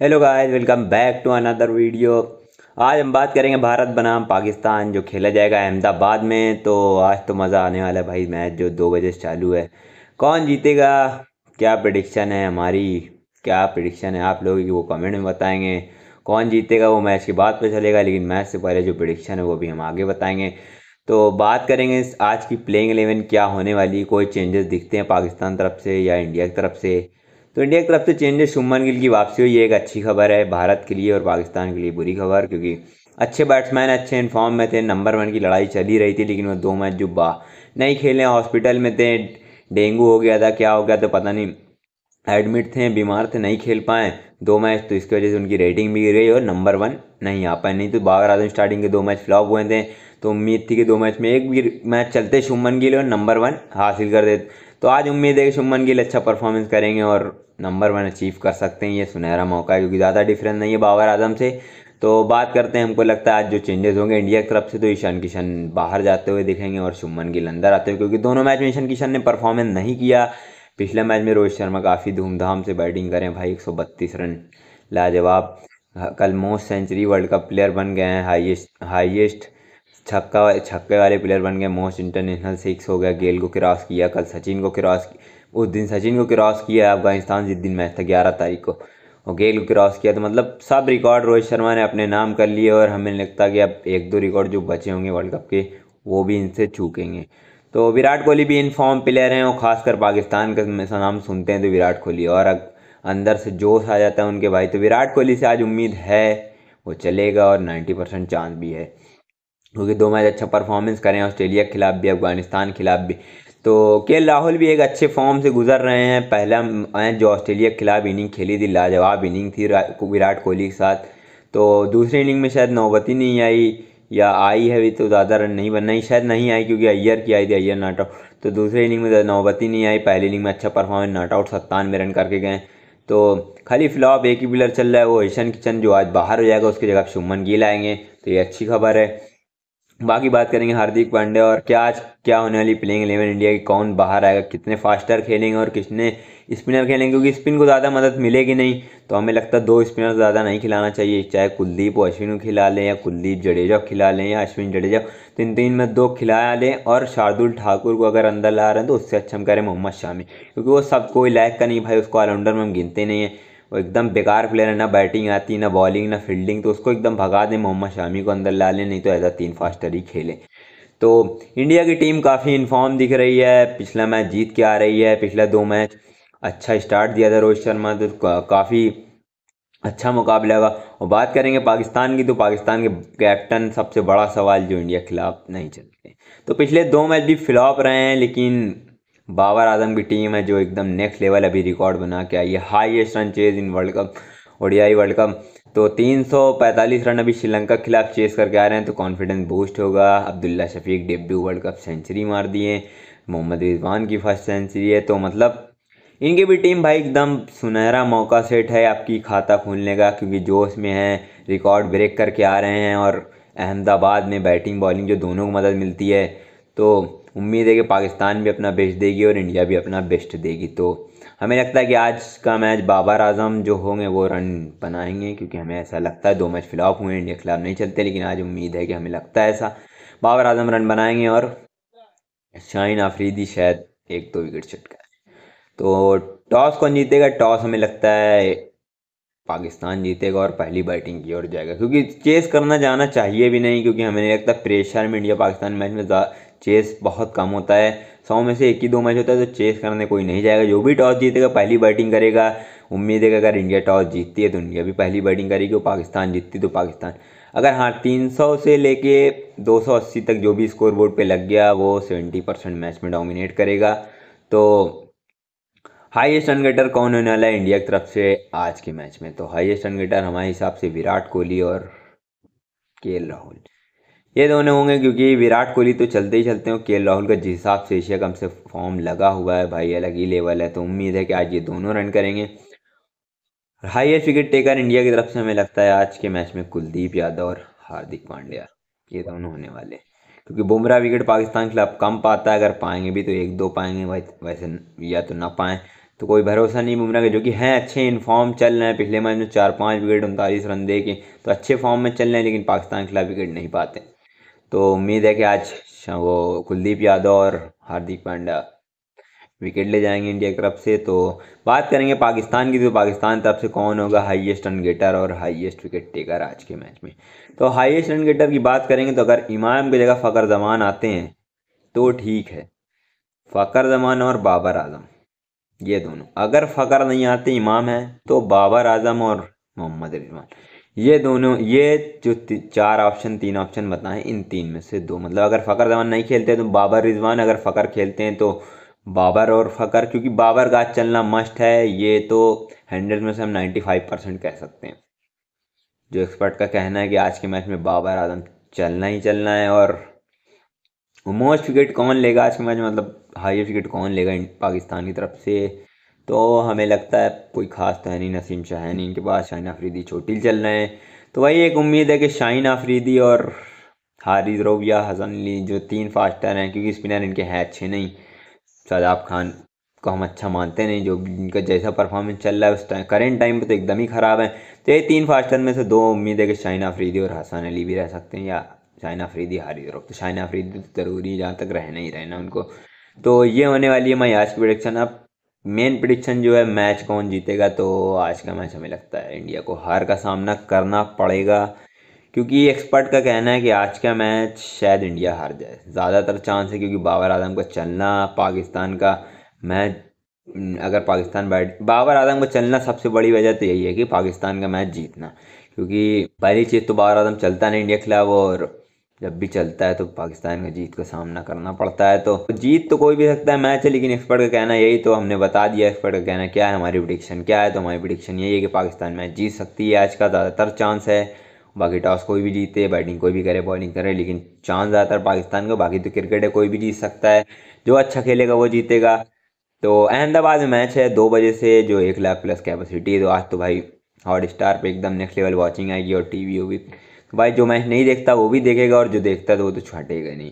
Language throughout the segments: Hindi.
hello guys welcome back to another video आज हम बात करेंगे भारत बनाम पाकिस्तान जो खेला जाएगा अहमदाबाद में तो आज तो मज़ा आने वाला है भाई मैच जो दो बजे से चालू है कौन जीतेगा क्या प्रडिक्शन है हमारी क्या प्रडिक्शन है आप लोगों की वो कमेंट में बताएंगे कौन जीतेगा वो मैच के बाद पर चलेगा लेकिन मैच से पहले जो प्रडिक्शन है वो भी हम आगे बताएंगे तो बात करेंगे आज की प्लेइंग एलेवन क्या होने वाली कोई चेंजेस दिखते हैं पाकिस्तान तरफ से या इंडिया की तरफ से तो इंडिया क्लब से चेंजेस शुभमन गिल की वापसी हुई एक अच्छी खबर है भारत के लिए और पाकिस्तान के लिए बुरी खबर क्योंकि अच्छे बैट्समैन अच्छे इनफॉर्म में थे नंबर वन की लड़ाई चली रही थी लेकिन वो दो मैच जो बा नहीं खेले हॉस्पिटल में थे डेंगू हो गया था क्या हो गया तो पता नहीं एडमिट थे बीमार थे नहीं खेल पाए दो मैच तो इसकी वजह से उनकी रेटिंग भी गिर गई और नंबर वन नहीं आ पाए नहीं तो बाबर आजम स्टार्टिंग के दो मैच फ्लॉप हुए थे तो उम्मीद थी कि दो मैच में एक भी मैच चलते शुभमन गिल और नंबर वन हासिल कर देते तो आज उम्मीद है कि शुभमन गिल अच्छा परफॉर्मेंस करेंगे और नंबर वन अचीव कर सकते हैं ये सुनहरा मौका है क्योंकि ज़्यादा डिफरेंस नहीं है बाबर आजम से तो बात करते हैं हमको लगता है आज जो चेंजेस होंगे इंडिया की तरफ से तो ईशान किशन बाहर जाते हुए दिखेंगे और शुभमन गिल अंदर आते हुए क्योंकि दोनों मैच में ईशान किशन ने परफॉर्मेंस नहीं किया पिछले मैच में रोहित शर्मा काफ़ी धूमधाम से बैटिंग करें भाई बत्तीस रन लाजवाब कल most century world cup player बन गए हैं हाइएस्ट हाइएस्ट छक्का छक्के वाले प्लेयर बन गए मोस्ट इंटरनेशनल सिक्स हो गया गेल को क्रॉस किया कल सचिन को क्रॉस उस दिन सचिन को क्रॉस किया अफगानिस्तान जिस दिन मैच था ग्यारह तारीख को और गेल को क्रॉस किया तो मतलब सब रिकॉर्ड रोहित शर्मा ने अपने नाम कर लिए और हमें लगता है कि अब एक दो रिकॉर्ड जो बचे होंगे वर्ल्ड कप के वो भी इनसे छूकेंगे तो विराट कोहली भी इन फॉर्म प्लेयर हैं और ख़ासकर पाकिस्तान का नाम सुनते हैं तो विराट कोहली और अंदर से जोश आ जाता है उनके भाई तो विराट कोहली से आज उम्मीद है वो चलेगा और नाइन्टी परसेंट चांस भी है क्योंकि दो मैच अच्छा परफॉर्मेंस करें ऑस्ट्रेलिया के खिलाफ भी अफगानिस्तान के खिलाफ भी तो के राहुल भी एक अच्छे फॉर्म से गुजर रहे हैं पहला मैच जो ऑस्ट्रेलिया के खिलाफ इनिंग खेली थी लाजवाब इनिंग थी विराट कोहली के साथ तो दूसरी इनिंग में शायद नौबती नहीं आई या आई है भी तो ज़्यादा रन नहीं बनना ही शायद नहीं आई क्योंकि अय्यर की आई थी अय्यर नॉट आउट तो दूसरे इनिंग में नौबती नहीं आई पहली इनिंग में अच्छा परफॉर्मेंस नॉट आउट सत्तानवे रन करके गए तो खाली फ्लॉप एक ही प्लेयर चल रहा है वो ईशान किचन जो आज बाहर हो जाएगा उसकी जगह शुभमन गिल आएंगे तो ये अच्छी खबर है बाकी बात करेंगे हार्दिक पांडे और क्या आज क्या होने वाली प्लेइंग इलेवन इंडिया की कौन बाहर आएगा कितने फास्टर खेलेंगे और कितने स्पिनर खेलेंगे क्योंकि स्पिन को ज़्यादा मदद मिलेगी नहीं तो हमें लगता है दो स्पिनर ज़्यादा नहीं खिलाना चाहिए चाहे कुलदीप और अश्विन को खिला लें या कुलदीप जडेजा को खिला लें या अश्विन जडेजा तीन तो तीन में दो खिलाया लें और शार्दुल ठाकुर को अगर अंदर ला रहे हैं तो उससे अच्छा हम करें मोहम्मद शामी क्योंकि वो सब कोई लायक का नहीं भाई उसको ऑलराउंडर में हम गिनते नहीं हैं वो एकदम बेकार प्लेयर है ना बैटिंग आती ना बॉलिंग ना फील्डिंग तो उसको एकदम भगा दें मोहम्मद शामी को अंदर ला लें नहीं तो ऐसा तीन फास्टर ही खेलें तो इंडिया की टीम काफ़ी इन्फॉर्म दिख रही है पिछला मैच जीत के आ रही है पिछला दो मैच अच्छा स्टार्ट दिया था रोहित शर्मा तो काफ़ी अच्छा मुकाबला होगा और बात करेंगे पाकिस्तान की तो पाकिस्तान के कैप्टन सबसे बड़ा सवाल जो इंडिया के खिलाफ नहीं चलते तो पिछले दो मैच भी फ्लॉप रहे हैं लेकिन बाबर आजम की टीम है जो एकदम नेक्स्ट लेवल अभी रिकॉर्ड बना के आई है highest run chase in world cup ODI world cup तो 345 रन अभी श्रीलंका के खिलाफ चेस करके आ रहे हैं तो कॉन्फिडेंस बूस्ट होगा Abdullah Shafique debut world cup century मार दिए मोहम्मद रिजवान की फर्स्ट सेंचुरी है तो मतलब इनकी भी टीम भाई एकदम सुनहरा मौका सेट है आपकी खाता खोलने का क्योंकि जोश में है रिकॉर्ड ब्रेक करके आ रहे हैं और अहमदाबाद में बैटिंग बॉलिंग जो दोनों को मदद मिलती है तो उम्मीद है कि पाकिस्तान भी अपना बेस्ट देगी और इंडिया भी अपना बेस्ट देगी तो हमें लगता है कि आज का मैच बाबर आजम जो होंगे वो रन बनाएंगे क्योंकि हमें ऐसा लगता है दो मैच फ्लॉप हुए इंडिया खिलाफ नहीं चलते लेकिन आज उम्मीद है कि हमें लगता है ऐसा बाबर आजम रन बनाएंगे और शाहीन आफरीदी शायद एक दो विकेट चटका तो टॉस कौन जीतेगा टॉस हमें लगता है पाकिस्तान जीतेगा और पहली बैटिंग की ओर जाएगा क्योंकि चेस करना जाना चाहिए भी नहीं क्योंकि हमें नहीं लगता प्रेशर में इंडिया पाकिस्तान मैच में चेस बहुत कम होता है सौ में से एक ही दो मैच होता है तो चेस करने कोई नहीं जाएगा जो भी टॉस जीतेगा पहली बैटिंग करेगा उम्मीद है कि अगर इंडिया टॉस जीतती है तो इंडिया भी पहली बैटिंग करेगी और पाकिस्तान जीतती तो पाकिस्तान अगर हाँ 300 से लेके 280 तक जो भी स्कोर बोर्ड पर लग गया वो 70 परसेंट मैच में डोमिनेट करेगा तो हाईएस्ट रन गेटर कौन होने वाला है इंडिया की तरफ से आज के मैच में तो हाईएस्ट रन गेटर हमारे हिसाब से विराट कोहली और के राहुल ये दोनों होंगे क्योंकि विराट कोहली तो चलते ही चलते हैं के राहुल का जिस हिसाब से एशिया कम से फॉर्म लगा हुआ है भाई अलग ही लेवल है तो उम्मीद है कि आज ये दोनों रन करेंगे हाईएस्ट विकेट टेकर इंडिया की तरफ से हमें लगता है आज के मैच में कुलदीप यादव और हार्दिक पांड्या ये दोनों होने वाले क्योंकि बुमराह विकेट पाकिस्तान के खिलाफ कम पाता है अगर पाएंगे भी तो एक दो पाएंगे वैसे या तो ना पाएँ तो कोई भरोसा नहीं बुमराह के जो कि हैं अच्छे इन फॉर्म चल रहे हैं पिछले मैच में चार पाँच विकेट उनतालीस रन दे के तो अच्छे फॉर्म में चल रहे हैं लेकिन पाकिस्तान के खिलाफ विकेट नहीं पाते तो उम्मीद है कि आज वो कुलदीप यादव और हार्दिक पांड्या विकेट ले जाएंगे इंडिया की तरफ से तो बात करेंगे पाकिस्तान की तो पाकिस्तान तरफ से कौन होगा हाईएस्ट रन गेटर और हाईएस्ट विकेट टेकर आज के मैच में तो हाईएस्ट रन गेटर की बात करेंगे तो अगर इमाम की जगह फ़कर जमान आते हैं तो ठीक है फ़कर जमान और बाबर आजम ये दोनों अगर फ़कर नहीं आते इमाम हैं तो बाबर आजम और मोहम्मद रिजवान ये दोनों ये जो चार ऑप्शन तीन ऑप्शन बताएं इन तीन में से दो मतलब अगर फ़कर जमान नहीं खेलते तो बाबर रिजवान अगर फ़कर खेलते हैं तो बाबर और फ़कर क्योंकि बाबर का चलना मस्ट है ये तो हंड्रेड में से हम नाइन्टी फाइव परसेंट कह सकते हैं जो एक्सपर्ट का कहना है कि आज के मैच में बाबर आजम चलना ही चलना है और मोस्ट विकेट कौन लेगा आज के मैच में मतलब हाइस्ट विकेट कौन लेगा पाकिस्तान की तरफ से तो हमें लगता है कोई खास तो है नहीं नसीम नहीं इनके पास शाहिन आफरीदी चोटिल चल रहे हैं तो वही एक उम्मीद है कि शाहिन आफरीदी और हारिज रोबिया या हसन अली जो तीन फास्टर हैं क्योंकि स्पिनर इनके हैं अच्छे नहीं शादाब खान को हम अच्छा मानते नहीं जो इनका जैसा परफॉर्मेंस चल रहा है उस टाइम करेंट टाइम पर तो एकदम ही ख़राब है तो ये तीन फास्टर में से दो उम्मीद है कि शाहिन आफरीदी और हसन अली भी रह सकते हैं या शाहिन आफरीदी हारिज रोब तो शाहिन आफरीदी तो ज़रूरी जहाँ तक रहना ही रहना उनको तो ये होने वाली है मैं आज की प्रोडक्शन अब मेन प्रडिक्शन जो है मैच कौन जीतेगा तो आज का मैच हमें लगता है इंडिया को हार का सामना करना पड़ेगा क्योंकि एक्सपर्ट का कहना है कि आज का मैच शायद इंडिया हार जाए ज़्यादातर चांस है क्योंकि बाबर आजम का चलना पाकिस्तान का मैच अगर पाकिस्तान बैठ बाबर आजम का चलना सबसे बड़ी वजह तो यही है कि पाकिस्तान का मैच जीतना क्योंकि पहली चीज़ तो बाबर आजम चलता नहीं इंडिया के खिलाफ और जब भी चलता है तो पाकिस्तान का जीत का सामना करना पड़ता है तो जीत तो कोई भी सकता है मैच है लेकिन एक्सपर्ट का कहना यही तो हमने बता दिया एक्सपर्ट का कहना क्या है हमारी प्रिडिक्शन क्या है तो हमारी प्रडिक्शन यही है कि पाकिस्तान मैच जीत सकती है आज का ज़्यादातर चांस है बाकी टॉस कोई भी जीते बैटिंग कोई भी करे बॉलिंग करे लेकिन चांस ज़्यादातर पाकिस्तान का बाकी तो क्रिकेट है कोई भी जीत सकता है जो अच्छा खेलेगा वो जीतेगा तो अहमदाबाद में मैच है दो बजे से जो एक लाख प्लस कैपेसिटी है तो आज तो भाई हॉट स्टार पर एकदम नेक्स्ट लेवल वॉचिंग आएगी और टी वी भाई जो मैच नहीं देखता वो भी देखेगा और जो देखता तो वो तो छाटेगा नहीं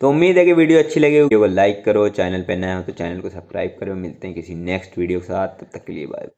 तो उम्मीद है कि वीडियो अच्छी लगी वीडियो को लाइक करो चैनल पर नया हो तो चैनल को सब्सक्राइब करो मिलते हैं किसी नेक्स्ट वीडियो के साथ तब तक के लिए बाय